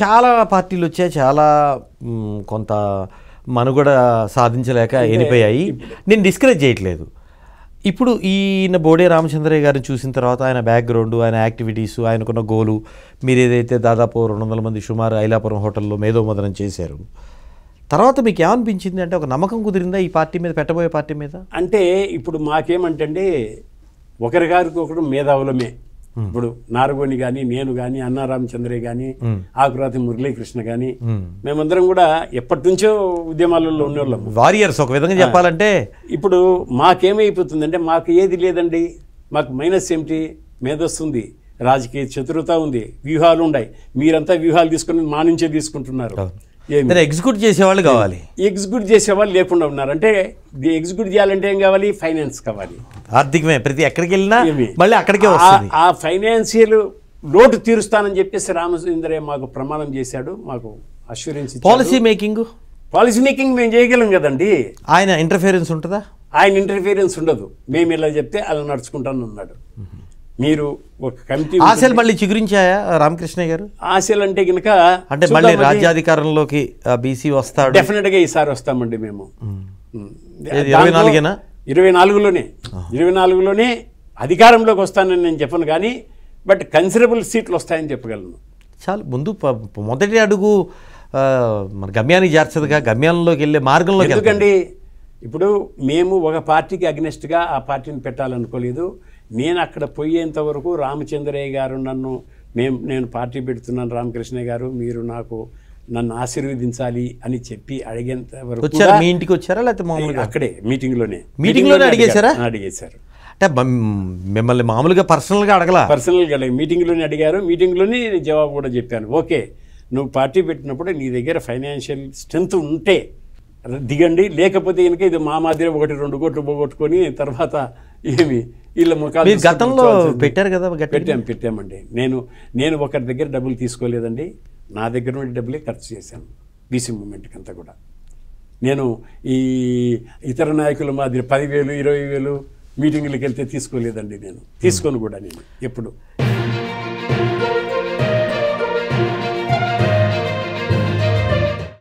చాలా పార్టీలు వచ్చాయి చాలా కొంత మనుగడ సాధించలేక ఎనిపోయాయి నేను డిస్కరేజ్ చేయట్లేదు ఇప్పుడు ఈయన బోడే రామచంద్రయ్య గారిని చూసిన తర్వాత ఆయన బ్యాక్గ్రౌండ్ ఆయన యాక్టివిటీస్ ఆయనకున్న గోలు మీరు ఏదైతే దాదాపు రెండు వందల మంది సుమారు ఐలాపురం హోటల్లో మేధోమదనం చేశారు తర్వాత మీకు ఏమనిపించింది అంటే ఒక నమ్మకం కుదిరిందా ఈ పార్టీ మీద పెట్టబోయే పార్టీ మీద అంటే ఇప్పుడు మాకేమంటే ఒకరి గారికి ఒకరు మేధావులమే ఇప్పుడు నారగోని కానీ నేను గాని కానీ అన్నారామచంద్రే గాని ఆకురాతి మురళీకృష్ణ కానీ మేమందరం కూడా ఎప్పటి నుంచో ఉద్యమాలలో ఉండేవాళ్ళం వారియర్స్ ఒక విధంగా చెప్పాలంటే ఇప్పుడు మాకేమైపోతుందంటే మాకు ఏది లేదండి మాకు మైనస్ ఏమిటి మేధస్తుంది రాజకీయ చతురత ఉంది వ్యూహాలు ఉన్నాయి మీరంతా వ్యూహాలు తీసుకుని మా నుంచే తీసుకుంటున్నారు ఎగ్జిక్యూట్ చేసేవాళ్ళు కావాలి ఎగ్జిక్యూట్ చేసేవాళ్ళు లేకుండా ఉన్నారు అంటే ఎగ్జిక్యూట్ చేయాలంటే ఏం కావాలి ఫైనాన్స్ కావాలి ఆర్థికమే ప్రతి ఎక్కడికి వెళ్ళినా మళ్ళీ అక్కడికే ఆ ఫైనాన్షియల్ లోటు తీరుస్తానని చెప్పేసి రామచంద్రయ్య మాకు ప్రమాణం చేశాడు మాకు assurance policy making policy making మేము చేయగలం కదండి ఆయన ఇంటర్ఫీరెన్స్ ఉంటుందా ఆయన ఇంటర్ఫీరెన్స్ ఉండదు మేము ఇలా చెప్తే అలా నడుచుకుంటాను మీరు ఒక కమిటీ ఆశలు మళ్ళీ చిగురించాయా రామకృష్ణ గారు ఆశలు అంటే కనుక అంటే మళ్ళీ రాజ్యాధికారంలోకి బీసీ వస్తాడు డెఫినెట్గా ఈసారి వస్తామండి మేము ఇరవై నాలుగేనా ఇరవై నాలుగులోనే ఇరవై నాలుగులోనే అధికారంలోకి వస్తానని నేను చెప్పను కానీ బట్ కన్సిడరబుల్ సీట్లు వస్తాయని చెప్పగలను చాలా ముందు మొదటి అడుగు మన గమ్యాన్ని చేర్చదుగా గమ్యంలోకి వెళ్ళే మార్గంలో ఎందుకండి ఇప్పుడు మేము ఒక పార్టీకి అగ్నెస్ట్గా ఆ పార్టీని పెట్టాలనుకోలేదు నేను అక్కడ పోయేంత వరకు రామచంద్రయ్య గారు నన్ను మేము నేను పార్టీ పెడుతున్నాను రామకృష్ణ గారు మీరు నాకు నన్ను ఆశీర్వదించాలి అని చెప్పి అడిగేంత వరకు వచ్చారా మీ ఇంటికి వచ్చారా లేకపోతే అక్కడే మీటింగ్లోనే మీటింగ్లోనే అడిగేశారా అడిగేశారు అంటే మిమ్మల్ని మామూలుగా పర్సనల్గా అడగల పర్సనల్గా అడిగి మీటింగ్లోనే అడిగారు మీటింగ్లోనే నేను జవాబు కూడా చెప్పాను ఓకే నువ్వు పార్టీ పెట్టినప్పుడు నీ దగ్గర ఫైనాన్షియల్ స్ట్రెంగ్త్ ఉంటే దిగండి లేకపోతే ఇనక ఇది మా మాదిరి ఒకటి రెండు కోట్లు పోగొట్టుకొని తర్వాత ఏమి వీళ్ళ ముఖాలు గతంలో పెట్టారు కదా పెట్టాం పెట్టామండి నేను నేను ఒకరి దగ్గర డబ్బులు తీసుకోలేదండి నా దగ్గర నుండి డబ్బులే ఖర్చు చేశాను బీసీ మూమెంట్కి అంతా కూడా నేను ఈ ఇతర నాయకుల మాదిరి పదివేలు ఇరవై వేలు మీటింగులకు వెళ్తే తీసుకోలేదండి నేను తీసుకొని కూడా నేను ఎప్పుడు